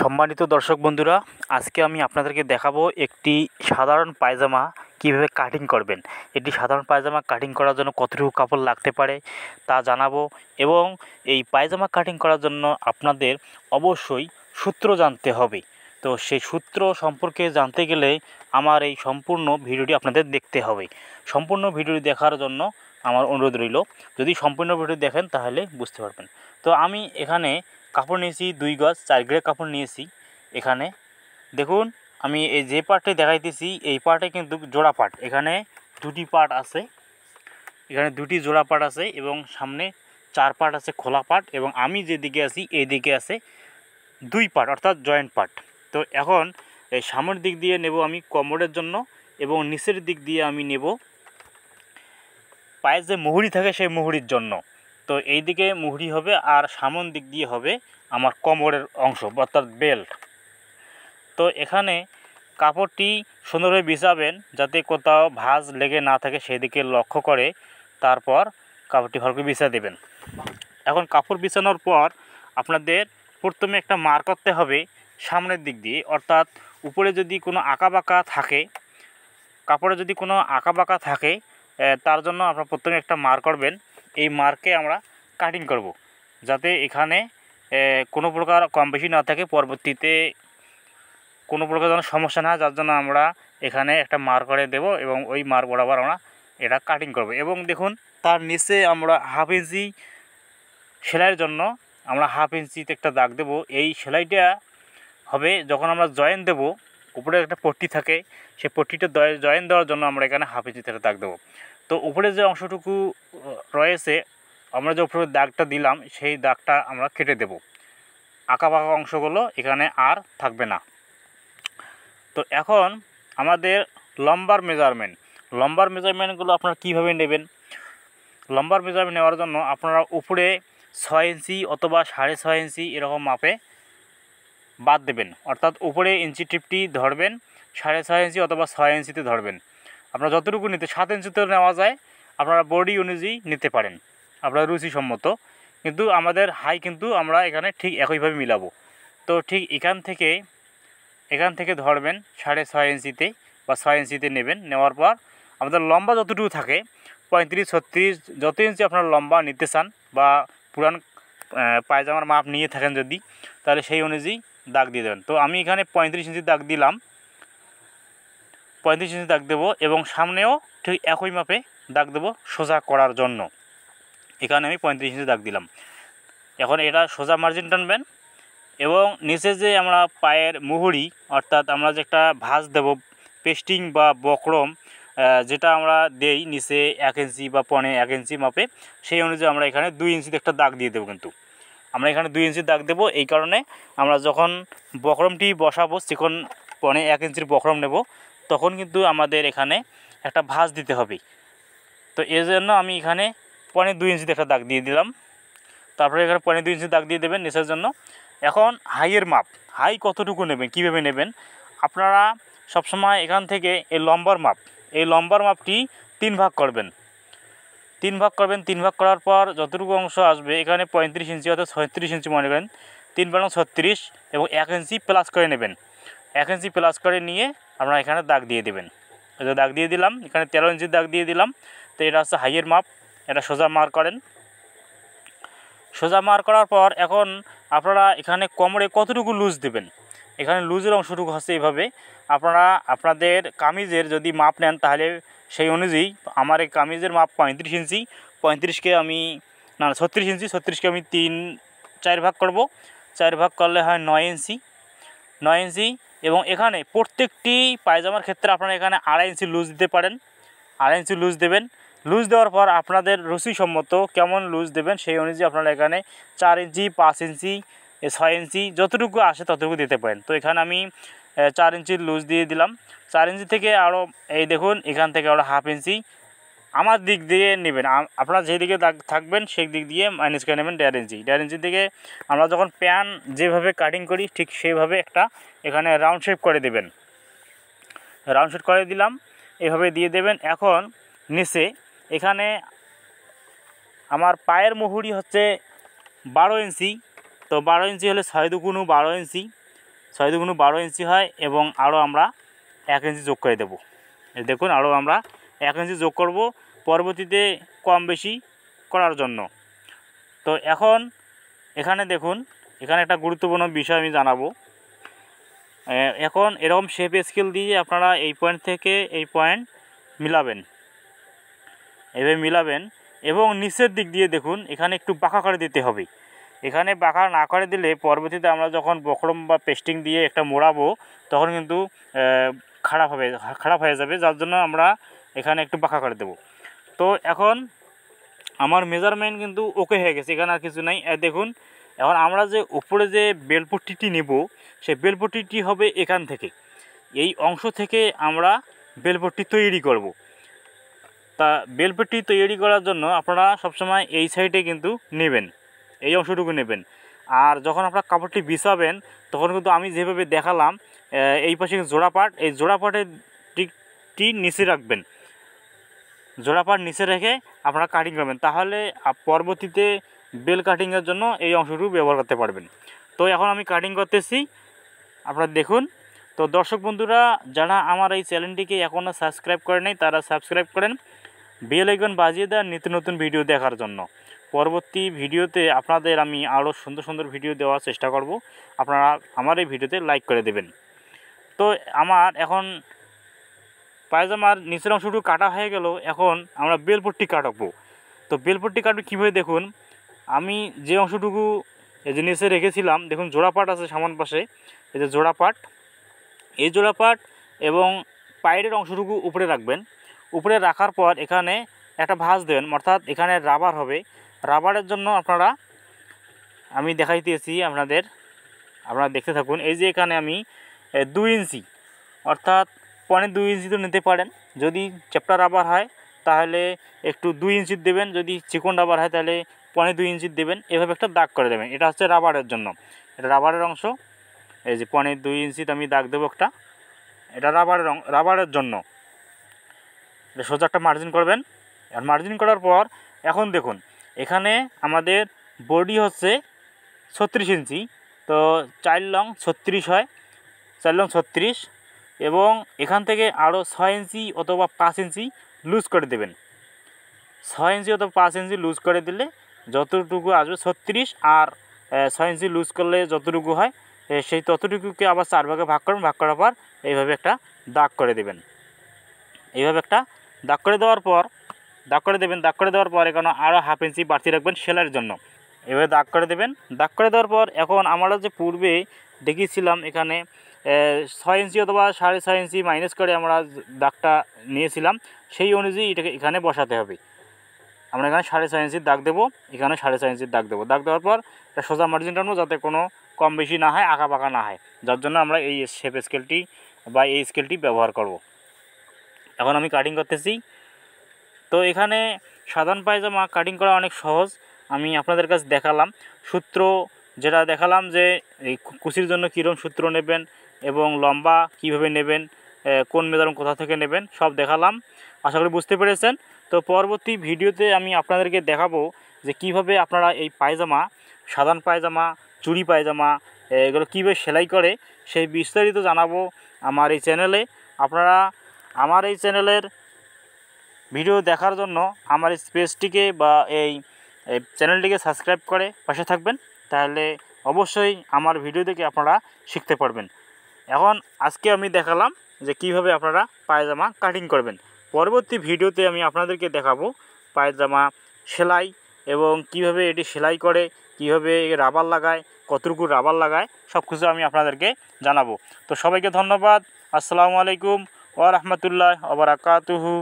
সম্মানিত দর্শক বন্ধুরা আজকে আমি আপনাদেরকে দেখাবো একটি সাধারণ পায়জামা কিভাবে কাটিং করবেন এটি সাধারণ পায়জামা কাটিং করার জন্য কতটুকু কাপড় লাগতে পারে তা জানাবো এবং এই পায়জামা কাটিং করার জন্য আপনাদের অবশ্যই সূত্র জানতে হবে তো সেই সূত্র সম্পর্কে জানতে গেলে আমার এই সম্পূর্ণ ভিডিওটি আপনাদের দেখতে হবে সম্পূর্ণ ভিডিওটি দেখার জন্য আমার অনুরোধ রইল যদি সম্পূর্ণ ভিডিও দেখেন তাহলে বুঝতে পারবেন তো আমি এখানে কাপড় নিয়েছি দুই গজ চার গ্রে কাপড় নিয়েছি এখানে দেখুন আমি এই যে পার্টে দেখাইতেছি এই পার্টে কিন্তু জোড়া পার্ট এখানে দুটি পার্ট আছে এখানে দুটি জোড়া পার্ট আছে এবং সামনে চার পার্ট আছে খোলা পার্ট এবং আমি যেদিকে আছি এদিকে আছে দুই পার্ট অর্থাৎ জয়েন্ট পার্ট তো এখন এই সামনের দিক দিয়ে নেব আমি কমরের জন্য এবং নিচের দিক দিয়ে আমি নেব পায়ে যে মুহুরি থাকে সেই মুহুরির জন্য তো এই দিকে মুহুরি হবে আর সামন দিক দিয়ে হবে আমার কোমরের অংশ অর্থাৎ বেল্ট তো এখানে কাপড়টি সুন্দরভাবে বিছাবেন যাতে কোথাও ভাঁজ লেগে না থাকে সেদিকে লক্ষ্য করে তারপর কাপড়টি ভালো করে বিছা দেবেন এখন কাপড় বিছানোর পর আপনাদের প্রথমে একটা মার করতে হবে সামনের দিক দিয়ে অর্থাৎ উপরে যদি কোনো আঁকা বাঁকা থাকে কাপড়ে যদি কোনো আঁকা বাঁকা থাকে তার জন্য আপনার প্রথমে একটা মার করবেন এই মার্কে আমরা কাটিং করব। যাতে এখানে কোনো প্রকার কম বেশি না থাকে পরবর্তীতে কোনো প্রকার যেন সমস্যা না যার জন্য আমরা এখানে একটা মার করে দেব এবং ওই মার বরাবর আমরা এটা কাটিং করব এবং দেখুন তার নিচে আমরা হাফ ইঞ্চি সেলাইয়ের জন্য আমরা হাফ ইঞ্চিতে একটা দাগ দেব এই সেলাইটা হবে যখন আমরা জয়েন দেব উপরে একটা পট্টি থাকে সেই পট্টিটা জয়েন দেওয়ার জন্য আমরা এখানে হাফ ইঞ্চিতে একটা দাগ দেবো তো উপরে যে অংশটুকু রয়েছে আমরা যে উপরে দাগটা দিলাম সেই দাগটা আমরা কেটে দেব আঁকা পাকা অংশগুলো এখানে আর থাকবে না তো এখন আমাদের লম্বার মেজারমেন্ট লম্বার মেজারমেন্টগুলো আপনারা কীভাবে নেবেন লম্বার মেজারমেন্ট নেওয়ার জন্য আপনারা উপরে ছয় ইঞ্চি অথবা সাড়ে ছয় ইঞ্চি এরকম মাপে বাদ দেবেন অর্থাৎ উপরে ইঞ্চি টিপটি ধরবেন সাড়ে ছয় ইঞ্চি অথবা ছয় ইঞ্চিতে ধরবেন আপনারা যতটুকু নিতে সাত ইঞ্চিতেও নেওয়া যায় আপনারা বডি অনুযায়ী নিতে পারেন আপনার রুচিসম্মত কিন্তু আমাদের হাই কিন্তু আমরা এখানে ঠিক একইভাবে মিলাবো তো ঠিক এখান থেকে এখান থেকে ধরবেন সাড়ে ছয় ইঞ্চিতে বা ছয় ইঞ্চিতে নেবেন নেওয়ার পর আমাদের লম্বা যতটুকু থাকে পঁয়ত্রিশ ছত্রিশ যত ইঞ্চি আপনার লম্বা নিতে চান বা পুরান পায়জামার মাপ নিয়ে থাকেন যদি তাহলে সেই অনুযায়ী দাগ দিয়ে দেবেন তো আমি এখানে পঁয়ত্রিশ ইঞ্চি দাগ দিলাম পঁয়ত্রিশ ইঞ্চি দাগ দেবো এবং সামনেও ঠিক একই মাপে দাগ দেবো সোজা করার জন্য এখানে আমি পঁয়ত্রিশ ইঞ্চি দাগ দিলাম এখন এটা সোজা মার্জিন টানবেন এবং নিচে যে আমরা পায়ের মুহুরি অর্থাৎ আমরা যে একটা ভাঁজ দেব পেস্টিং বা বকরম যেটা আমরা দেই নিচে এক ইঞ্চি বা পনে এক ইঞ্চি মাপে সেই অনুযায়ী আমরা এখানে দুই ইঞ্চিতে একটা দাগ দিয়ে দেবো কিন্তু আমরা এখানে দুই ইঞ্চি দাগ দেবো এই কারণে আমরা যখন বকরমটি বসাবো চিকন পনে এক ইঞ্চির বকরম নেব তখন কিন্তু আমাদের এখানে একটা ভাঁজ দিতে হবে তো এর জন্য আমি এখানে পনেরো দুই ইঞ্চিতে একটা দাগ দিয়ে দিলাম তারপরে এখানে পনেরো দুই ইঞ্চি দাগ দিয়ে দেবেন নেশার জন্য এখন হাইয়ের মাপ হাই কতটুকু নেবেন কীভাবে নেবেন আপনারা সবসময় এখান থেকে এই লম্বার মাপ এই লম্বার মাপটি তিন ভাগ করবেন তিন ভাগ করবেন তিন ভাগ করার পর যতটুকু অংশ আসবে এখানে পঁয়ত্রিশ ইঞ্চি অর্থাৎ ছত্রিশ ইঞ্চি মনে করেন তিন বারং ছত্রিশ এবং এক ইঞ্চি প্লাস করে নেবেন এক ইঞ্চি প্লাস করে নিয়ে আপনারা এখানে দাগ দিয়ে দেবেন এটা দাগ দিয়ে দিলাম এখানে তেরো ইঞ্চি দাগ দিয়ে দিলাম তো এটা হচ্ছে হাইয়ের মাপ এটা সোজা মার করেন সোজা মার করার পর এখন আপনারা এখানে কোমরে কতটুকু লুজ দেবেন এখানে লুজের অংশটুকু হচ্ছে এইভাবে আপনারা আপনাদের কামিজের যদি মাপ নেন তাহলে সেই অনুযায়ী আমার এই কামিজের মাপ পঁয়ত্রিশ ইঞ্চি পঁয়ত্রিশকে আমি না ছত্রিশ ইঞ্চি ছত্রিশকে আমি তিন চার ভাগ করব চার ভাগ করলে হয় নয় ইঞ্চি নয় ইঞ্চি এবং এখানে প্রত্যেকটি পায়জামার ক্ষেত্রে আপনারা এখানে আড়াই ইঞ্চি লুজ দিতে পারেন আড়াই ইঞ্চি লুজ দেবেন লুজ দেওয়ার পর আপনাদের রুচিসম্মত কেমন লুজ দেবেন সেই অনুযায়ী আপনারা এখানে চার ইঞ্চি পাঁচ ইঞ্চি ছয় ইঞ্চি যতটুকু আসে ততটুকু দিতে পারেন তো এখানে আমি চার ইঞ্চির লুজ দিয়ে দিলাম চার ইঞ্চি থেকে আরও এই দেখুন এখান থেকে আরও হাফ ইঞ্চি আমার দিক দিয়ে নেবেন আপনারা যেই দিকে থাকবেন সেই দিক দিয়ে মাইনাস করে নেবেন দেড় ইঞ্চি দেড় ইঞ্চি দিকে আমরা যখন প্যান যেভাবে কাটিং করি ঠিক সেইভাবে একটা এখানে রাউন্ড শেপ করে দেবেন রাউন্ড শেপ করে দিলাম এভাবে দিয়ে দেবেন এখন নিচে এখানে আমার পায়ের মুহুরি হচ্ছে বারো ইঞ্চি তো বারো ইঞ্চি হলে ছয় দুগুণু বারো ইঞ্চি ছয় দুগুণু বারো ইঞ্চি হয় এবং আরও আমরা এক ইঞ্চি যোগ করে দেবো দেখুন আরও আমরা এক ইঞ্চি যোগ করব পরবর্তীতে কম বেশি করার জন্য তো এখন এখানে দেখুন এখানে একটা গুরুত্বপূর্ণ বিষয় আমি জানাবো এখন এরকম শেপ স্কেল দিয়ে আপনারা এই পয়েন্ট থেকে এই পয়েন্ট মিলাবেন এভাবে মিলাবেন এবং নিচের দিক দিয়ে দেখুন এখানে একটু বাঁকা করে দিতে হবে এখানে বাঁকা না করে দিলে পরবর্তীতে আমরা যখন বকরম বা পেস্টিং দিয়ে একটা মোড়াবো তখন কিন্তু খারাপ হবে খারাপ হয়ে যাবে যার জন্য আমরা এখানে একটু পাখা করে দেবো তো এখন আমার মেজারমেন্ট কিন্তু ওকে হয়ে গেছে এখানে আর কিছু নাই দেখুন এখন আমরা যে উপরে যে বেলপট্টিটি নেব সেই বেলপট্টিটি হবে এখান থেকে এই অংশ থেকে আমরা বেলপট্টি তৈরি করব। তা বেলপট্টি তৈরি করার জন্য আপনারা সবসময় এই সাইডে কিন্তু নেবেন এই অংশটুকু নেবেন আর যখন আপনারা কাপড়টি বিছাবেন তখন কিন্তু আমি যেভাবে দেখালাম এই পাশে জোড়া পাট এই জোড়া পাটের দিকটি নিচে রাখবেন পাট নিচে রেখে আপনারা কাটিং করবেন তাহলে পরবর্তীতে বেল কাটিংয়ের জন্য এই অংশটুকু ব্যবহার করতে পারবেন তো এখন আমি কাটিং করতেছি আপনারা দেখুন তো দর্শক বন্ধুরা যারা আমার এই চ্যানেলটিকে এখনও সাবস্ক্রাইব করে নেই তারা সাবস্ক্রাইব করেন বেল আইকন বাজিয়ে দেন নিত্য নতুন ভিডিও দেখার জন্য পরবর্তী ভিডিওতে আপনাদের আমি আরও সুন্দর সুন্দর ভিডিও দেওয়ার চেষ্টা করব আপনারা আমার এই ভিডিওতে লাইক করে দেবেন তো আমার এখন পায়জামার নিচের অংশটুকু কাটা হয়ে গেল এখন আমরা বেলপট্টি কাটবো তো বেলপট্টি কাটবো কীভাবে দেখুন আমি যে অংশটুকু এই যে নিচে রেখেছিলাম দেখুন জোড়া পাট আছে সামান পাশে এই যে জোড়া পাট এই জোড়া পাট এবং পায়ের অংশটুকু উপরে রাখবেন উপরে রাখার পর এখানে একটা ভাঁজ দেবেন অর্থাৎ এখানে রাবার হবে রাবারের জন্য আপনারা আমি দেখাই দিয়েছি আপনাদের আপনারা দেখতে থাকুন এই যে এখানে আমি দুই ইঞ্চি অর্থাৎ পনেরো দুই ইঞ্চি তো নিতে পারেন যদি চ্যাপ্টার রাবার হয় তাহলে একটু দুই ইঞ্চি দেবেন যদি চিকন রাবার হয় তাহলে পনেরো দুই ইঞ্চি দেবেন এভাবে একটা দাগ করে দেবেন এটা হচ্ছে রাবারের জন্য এটা রাবারের অংশ এই যে পনেরো দুই ইঞ্চি আমি দাগ দেবো একটা এটা রাবারের রাবারের জন্য এটা সোজা একটা মার্জিন করবেন আর মার্জিন করার পর এখন দেখুন এখানে আমাদের বডি হচ্ছে ছত্রিশ ইঞ্চি তো চার লং ছত্রিশ হয় চার লং ছত্রিশ এবং এখান থেকে আরও ছয় ইঞ্চি অথবা পাঁচ ইঞ্চি লুজ করে দেবেন ছয় ইঞ্চি অথবা পাঁচ ইঞ্চি লুজ করে দিলে যতটুকু আসবে ছত্রিশ আর ছয় ইঞ্চি লুজ করলে যতটুকু হয় সেই ততটুকুকে আবার চার ভাগে ভাগ করবেন ভাগ করার পর এইভাবে একটা দাগ করে দেবেন এইভাবে একটা দাগ করে দেওয়ার পর দাগ করে দেবেন দাগ করে দেওয়ার পর এখন আরও হাফ ইঞ্চি বাড়তি রাখবেন সেলার জন্য এভাবে দাগ করে দেবেন দাগ করে দেওয়ার পর এখন আমরা যে পূর্বে দেখিয়েছিলাম এখানে ছয় ইঞ্চি অথবা সাড়ে ছয় ইঞ্চি মাইনাস করে আমরা দাগটা নিয়েছিলাম সেই অনুযায়ী এটাকে এখানে বসাতে হবে আমরা এখানে সাড়ে ছয় ইঞ্চির দাগ দেবো এখানে সাড়ে ছয় ইঞ্চির দাগ দেবো দাগ দেওয়ার পর এটা সোজা মার্জিন টানবো যাতে কোনো কম বেশি না হয় আঁকা পাকা না হয় যার জন্য আমরা এই শেপ স্কেলটি বা এই স্কেলটি ব্যবহার করব। এখন আমি কাটিং করতেছি তো এখানে সাধারণ পায়জামা কাটিং করা অনেক সহজ আমি আপনাদের কাছে দেখালাম সূত্র যেটা দেখালাম যে এই কুচির জন্য কীরকম সূত্র নেবেন এবং লম্বা কিভাবে নেবেন কোন মেজারুম কোথা থেকে নেবেন সব দেখালাম আশা করি বুঝতে পেরেছেন তো পরবর্তী ভিডিওতে আমি আপনাদেরকে দেখাবো যে কিভাবে আপনারা এই পায়জামা সাধারণ পায়জামা চুড়ি পায়জামা এগুলো কীভাবে সেলাই করে সেই বিস্তারিত জানাবো আমার এই চ্যানেলে আপনারা আমার এই চ্যানেলের ভিডিও দেখার জন্য আমার এই স্পেসটিকে বা এই চ্যানেলটিকে সাবস্ক্রাইব করে পাশে থাকবেন তাহলে অবশ্যই আমার ভিডিও থেকে আপনারা শিখতে পারবেন এখন আজকে আমি দেখালাম যে কিভাবে আপনারা পায়জামা কাটিং করবেন পরবর্তী ভিডিওতে আমি আপনাদেরকে দেখাবো পায়জামা সেলাই এবং কিভাবে এটি সেলাই করে কিভাবে রাবার লাগায় কতটুকু রাবার লাগায় সব কিছু আমি আপনাদেরকে জানাবো তো সবাইকে ধন্যবাদ আসসালামু আলাইকুম ওয়া রাহমাতুল্লাহ ওয়া বারাকাতুহু